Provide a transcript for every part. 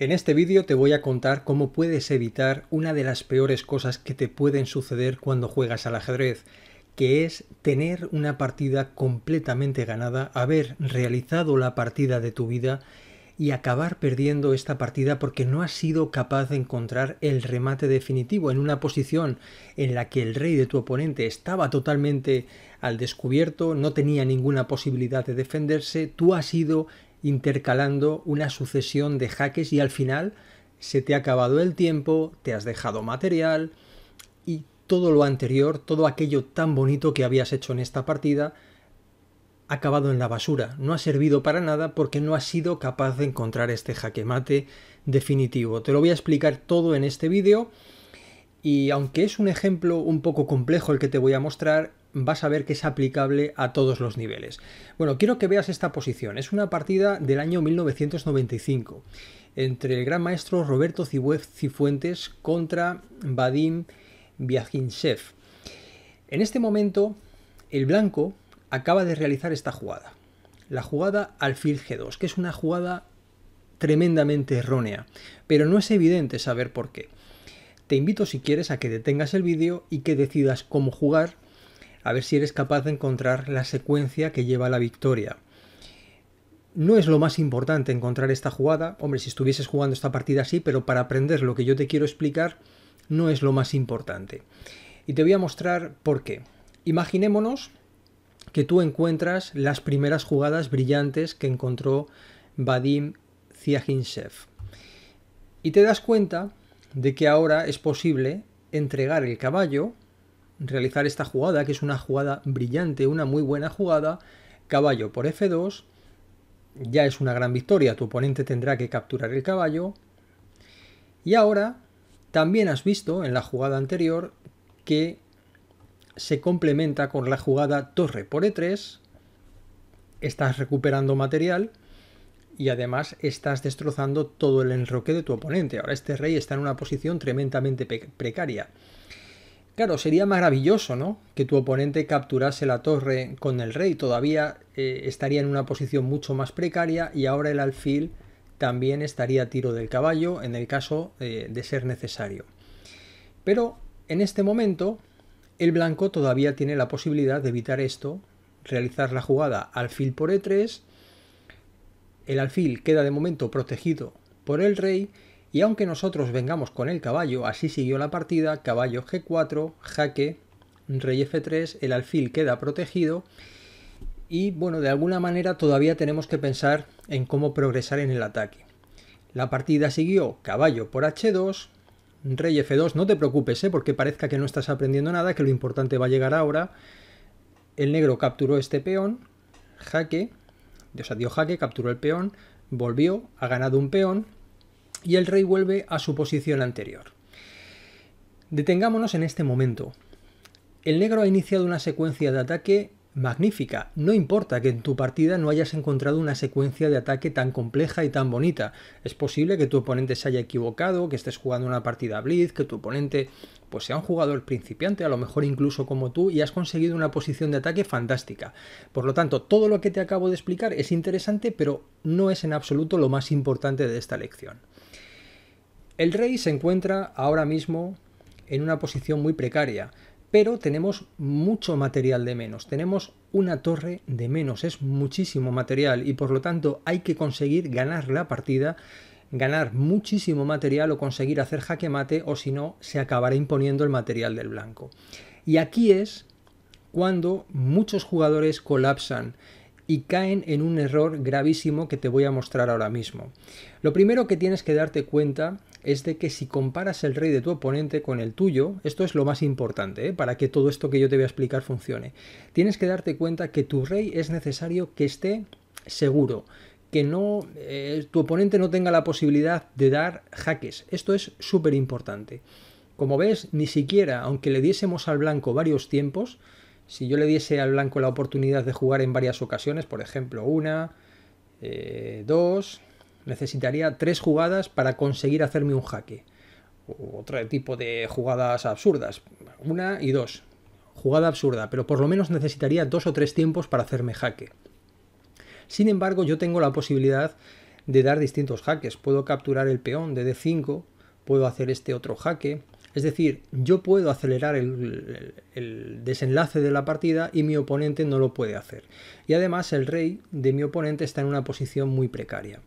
En este vídeo te voy a contar cómo puedes evitar una de las peores cosas que te pueden suceder cuando juegas al ajedrez, que es tener una partida completamente ganada, haber realizado la partida de tu vida y acabar perdiendo esta partida porque no has sido capaz de encontrar el remate definitivo en una posición en la que el rey de tu oponente estaba totalmente al descubierto, no tenía ninguna posibilidad de defenderse, tú has sido intercalando una sucesión de jaques y al final se te ha acabado el tiempo, te has dejado material y todo lo anterior, todo aquello tan bonito que habías hecho en esta partida, ha acabado en la basura, no ha servido para nada porque no has sido capaz de encontrar este jaque mate definitivo. Te lo voy a explicar todo en este vídeo y aunque es un ejemplo un poco complejo el que te voy a mostrar, vas a ver que es aplicable a todos los niveles. Bueno, quiero que veas esta posición. Es una partida del año 1995 entre el gran maestro Roberto Cifuentes contra Vadim Viaginsev. En este momento, el blanco acaba de realizar esta jugada. La jugada alfil G2, que es una jugada tremendamente errónea, pero no es evidente saber por qué. Te invito si quieres a que detengas el vídeo y que decidas cómo jugar a ver si eres capaz de encontrar la secuencia que lleva a la victoria. No es lo más importante encontrar esta jugada, hombre, si estuvieses jugando esta partida así, pero para aprender lo que yo te quiero explicar, no es lo más importante. Y te voy a mostrar por qué. Imaginémonos que tú encuentras las primeras jugadas brillantes que encontró Vadim Ziaginshev. Y te das cuenta de que ahora es posible entregar el caballo realizar esta jugada, que es una jugada brillante, una muy buena jugada, caballo por F2, ya es una gran victoria, tu oponente tendrá que capturar el caballo. Y ahora, también has visto en la jugada anterior que se complementa con la jugada torre por E3, estás recuperando material y además estás destrozando todo el enroque de tu oponente. Ahora este rey está en una posición tremendamente precaria. Claro, sería maravilloso, ¿no? Que tu oponente capturase la torre con el rey. Todavía eh, estaría en una posición mucho más precaria y ahora el alfil también estaría a tiro del caballo en el caso eh, de ser necesario. Pero en este momento el blanco todavía tiene la posibilidad de evitar esto, realizar la jugada alfil por e3. El alfil queda de momento protegido por el rey y aunque nosotros vengamos con el caballo, así siguió la partida, caballo g4, jaque, rey f3, el alfil queda protegido y bueno, de alguna manera todavía tenemos que pensar en cómo progresar en el ataque. La partida siguió caballo por h2, rey f2, no te preocupes, ¿eh? porque parezca que no estás aprendiendo nada, que lo importante va a llegar ahora. El negro capturó este peón, jaque, o dio jaque, capturó el peón, volvió, ha ganado un peón, y el rey vuelve a su posición anterior. Detengámonos en este momento. El negro ha iniciado una secuencia de ataque magnífica. No importa que en tu partida no hayas encontrado una secuencia de ataque tan compleja y tan bonita. Es posible que tu oponente se haya equivocado, que estés jugando una partida blitz, que tu oponente pues sea un jugador principiante, a lo mejor incluso como tú, y has conseguido una posición de ataque fantástica. Por lo tanto, todo lo que te acabo de explicar es interesante, pero no es en absoluto lo más importante de esta lección. El rey se encuentra ahora mismo en una posición muy precaria, pero tenemos mucho material de menos, tenemos una torre de menos, es muchísimo material y por lo tanto hay que conseguir ganar la partida, ganar muchísimo material o conseguir hacer jaque mate o si no se acabará imponiendo el material del blanco. Y aquí es cuando muchos jugadores colapsan y caen en un error gravísimo que te voy a mostrar ahora mismo. Lo primero que tienes que darte cuenta es de que si comparas el rey de tu oponente con el tuyo, esto es lo más importante ¿eh? para que todo esto que yo te voy a explicar funcione. Tienes que darte cuenta que tu rey es necesario que esté seguro, que no eh, tu oponente no tenga la posibilidad de dar jaques. Esto es súper importante. Como ves, ni siquiera, aunque le diésemos al blanco varios tiempos, si yo le diese al blanco la oportunidad de jugar en varias ocasiones, por ejemplo, una, eh, dos, necesitaría tres jugadas para conseguir hacerme un jaque. Otro tipo de jugadas absurdas, una y dos. Jugada absurda, pero por lo menos necesitaría dos o tres tiempos para hacerme jaque. Sin embargo, yo tengo la posibilidad de dar distintos jaques. Puedo capturar el peón de D5, puedo hacer este otro jaque, es decir, yo puedo acelerar el, desenlace de la partida y mi oponente no lo puede hacer. Y además el rey de mi oponente está en una posición muy precaria.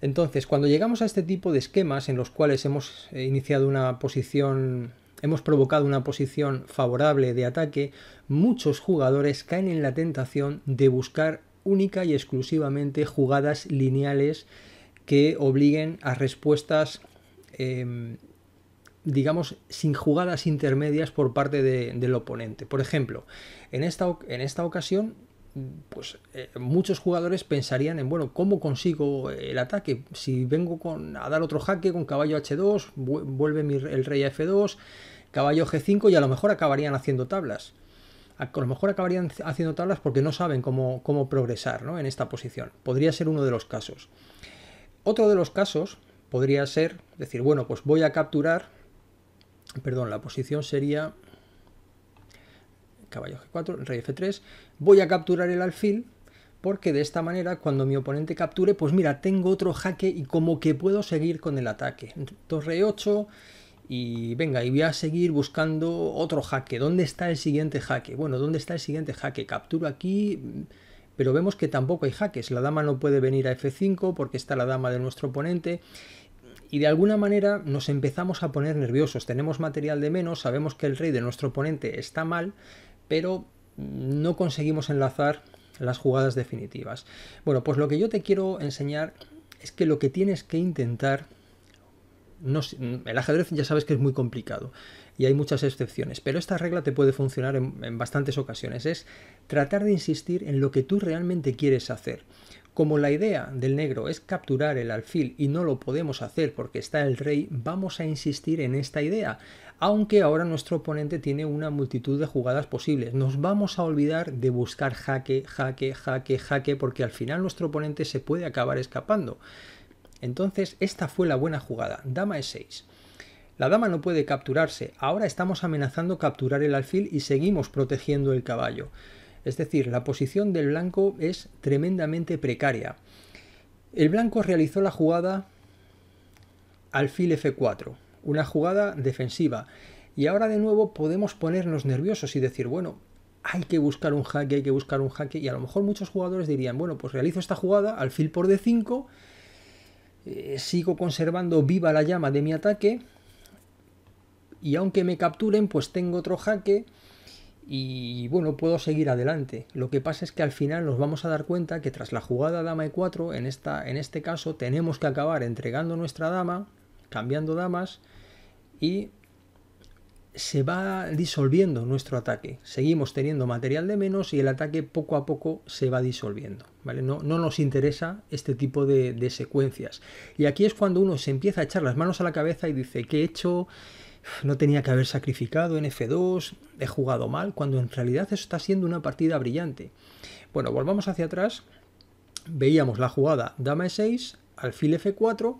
Entonces, cuando llegamos a este tipo de esquemas en los cuales hemos eh, iniciado una posición, hemos provocado una posición favorable de ataque, muchos jugadores caen en la tentación de buscar única y exclusivamente jugadas lineales que obliguen a respuestas em, digamos, sin jugadas intermedias por parte del oponente. Por ejemplo, en esta, en esta ocasión pues eh, muchos jugadores pensarían en, bueno, ¿cómo consigo el ataque? Si vengo con, a dar otro jaque con caballo H2, vuelve el rey F2, caballo G5 y a lo mejor acabarían haciendo tablas. A, lo mejor acabarían haciendo tablas porque no saben cómo, cómo progresar ¿no? en esta posición. Podría ser uno de los casos. Otro de los casos podría ser decir, bueno, pues voy a capturar perdón, la posición sería caballo g4, rey f3, voy a capturar el alfil, porque de esta manera cuando mi oponente capture, pues mira, tengo otro jaque y como que puedo seguir con el ataque. Torre 8 y venga, y voy a seguir buscando otro jaque. ¿Dónde está el siguiente jaque? Bueno, ¿dónde está el siguiente jaque? Capturo aquí, pero vemos que tampoco hay jaques. La dama no puede venir a f5 porque está la dama de nuestro oponente y de alguna manera nos empezamos a poner nerviosos. Tenemos material de menos, sabemos que el rey de nuestro oponente está mal, pero no conseguimos enlazar las jugadas definitivas. Bueno, pues lo que yo te quiero enseñar es que lo que tienes que intentar... No, el ajedrez ya sabes que es muy complicado y hay muchas excepciones, pero esta regla te puede funcionar en bastantes ocasiones. Es tratar de insistir en lo que tú realmente quieres hacer. Como la idea del negro es capturar el alfil y no lo podemos hacer porque está el rey, vamos a insistir en esta idea, aunque ahora nuestro oponente tiene una multitud de jugadas posibles. Nos vamos a olvidar de buscar jaque, jaque, jaque, jaque, porque al final nuestro oponente se puede acabar escapando. Entonces, esta fue la buena jugada. Dama e6. La dama no puede capturarse. Ahora estamos amenazando capturar el alfil y seguimos protegiendo el caballo. Es decir, la posición del blanco es tremendamente precaria. El blanco realizó la jugada alfil F4, una jugada defensiva. Y ahora de nuevo podemos ponernos nerviosos y decir, bueno, hay que buscar un jaque, hay que buscar un jaque. Y a lo mejor muchos jugadores dirían, bueno, pues realizo esta jugada, alfil por D5, eh, sigo conservando viva la llama de mi ataque. Y aunque me capturen, pues tengo otro jaque y bueno, puedo seguir adelante. Lo que pasa es que al final nos vamos a dar cuenta que tras la jugada dama e4, en, esta, en este caso tenemos que acabar entregando nuestra dama, cambiando damas, y se va disolviendo nuestro ataque. Seguimos teniendo material de menos y el ataque poco a poco se va disolviendo. ¿vale? No, no nos interesa este tipo de, de secuencias. Y aquí es cuando uno se empieza a echar las manos a la cabeza y dice, ¿qué he hecho? no tenía que haber sacrificado en F2, he jugado mal, cuando en realidad eso está siendo una partida brillante. Bueno, volvamos hacia atrás, veíamos la jugada dama E6, alfil F4,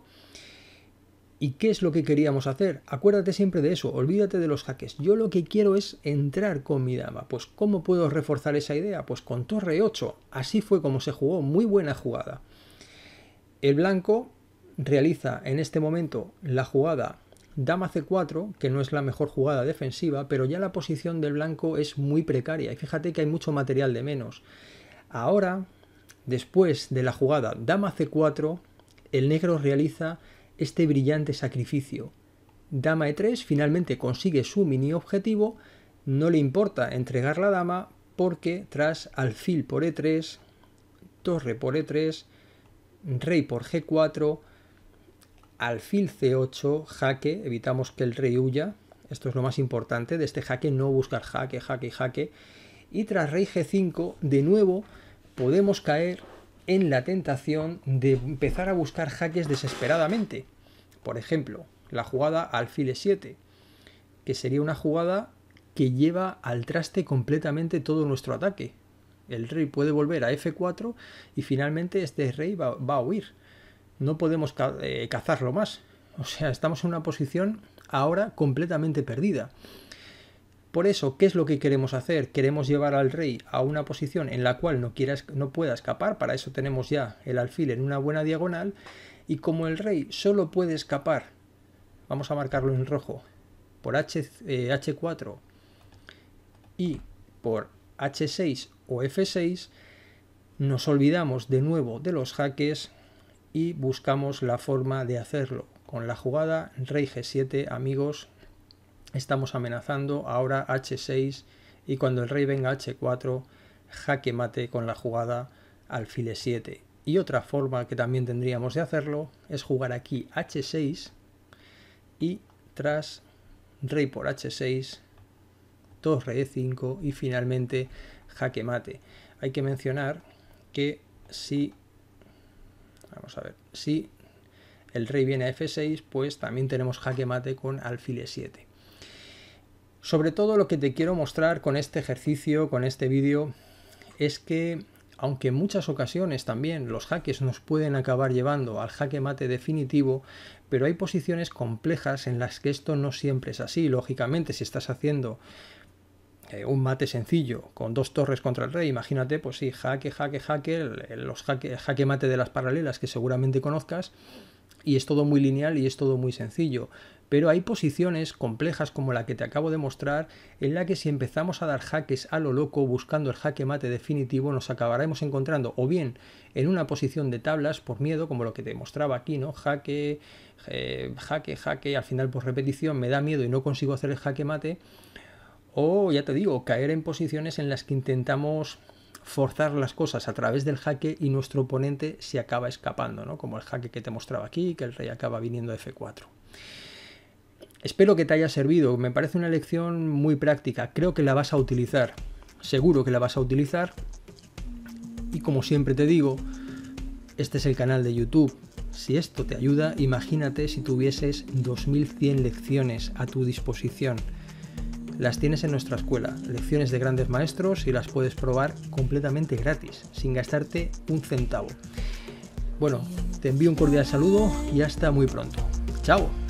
¿Y qué es lo que queríamos hacer? Acuérdate siempre de eso, olvídate de los jaques. Yo lo que quiero es entrar con mi dama. Pues ¿cómo puedo reforzar esa idea? Pues con torre 8. Así fue como se jugó, muy buena jugada. El blanco realiza en este momento la jugada dama c4, que no es la mejor jugada defensiva, pero ya la posición del blanco es muy precaria y fíjate que hay mucho material de menos. Ahora, después de la jugada dama c4, el negro realiza este brillante sacrificio. Dama e3 finalmente consigue su mini objetivo, no le importa entregar la dama porque tras alfil por e3, torre por e3, rey por g4, alfil c8, jaque, evitamos que el rey huya, esto es lo más importante, de este jaque no buscar jaque, jaque, jaque, y tras rey g5, de nuevo, podemos caer en la tentación de empezar a buscar jaques desesperadamente. Por ejemplo, la jugada alfil e7, que sería una jugada que lleva al traste completamente todo nuestro ataque. El rey puede volver a f4 y finalmente este rey va, va a huir no podemos eh, cazarlo más. O sea, estamos en una posición ahora completamente perdida. Por eso, ¿qué es lo que queremos hacer? Queremos llevar al rey a una posición en la cual no, no pueda escapar, para eso tenemos ya el alfil en una buena diagonal, y como el rey solo puede escapar, vamos a marcarlo en rojo, por H, H4 eh, y por H6 o F6, nos olvidamos de nuevo de los jaques, y buscamos la forma de hacerlo. Con la jugada rey g7, amigos, estamos amenazando ahora h6 y cuando el rey venga h4, jaque mate con la jugada alfil 7 Y otra forma que también tendríamos de hacerlo es jugar aquí h6 y tras rey por h6, torre e5 y finalmente jaque mate. Hay que mencionar que si Vamos a ver. Si el rey viene a f6, pues también tenemos jaque mate con alfil 7 Sobre todo lo que te quiero mostrar con este ejercicio, con este vídeo, es que aunque en muchas ocasiones también los jaques nos pueden acabar llevando al jaque mate definitivo, pero hay posiciones complejas en las que esto no siempre es así. Lógicamente, si estás haciendo eh, un mate sencillo con dos torres contra el rey, imagínate, pues sí, jaque, jaque, jaque, los jaque, jaque mate de las paralelas que seguramente conozcas, y es todo muy lineal y es todo muy sencillo. Pero hay posiciones complejas como la que te acabo de mostrar, en la que si empezamos a dar jaques a lo loco buscando el jaque mate definitivo, nos acabaremos encontrando o bien en una posición de tablas por miedo, como lo que te mostraba aquí, ¿no? Jaque, eh, jaque, jaque, al final por repetición me da miedo y no consigo hacer el jaque mate, o, ya te digo, caer en posiciones en las que intentamos forzar las cosas a través del jaque y nuestro oponente se acaba escapando, ¿no? como el jaque que te mostraba aquí, que el rey acaba viniendo a f4. Espero que te haya servido, me parece una lección muy práctica, creo que la vas a utilizar, seguro que la vas a utilizar y como siempre te digo, este es el canal de YouTube. Si esto te ayuda, imagínate si tuvieses 2100 lecciones a tu disposición. Las tienes en nuestra escuela, lecciones de grandes maestros y las puedes probar completamente gratis, sin gastarte un centavo. Bueno, te envío un cordial saludo y hasta muy pronto. ¡Chao!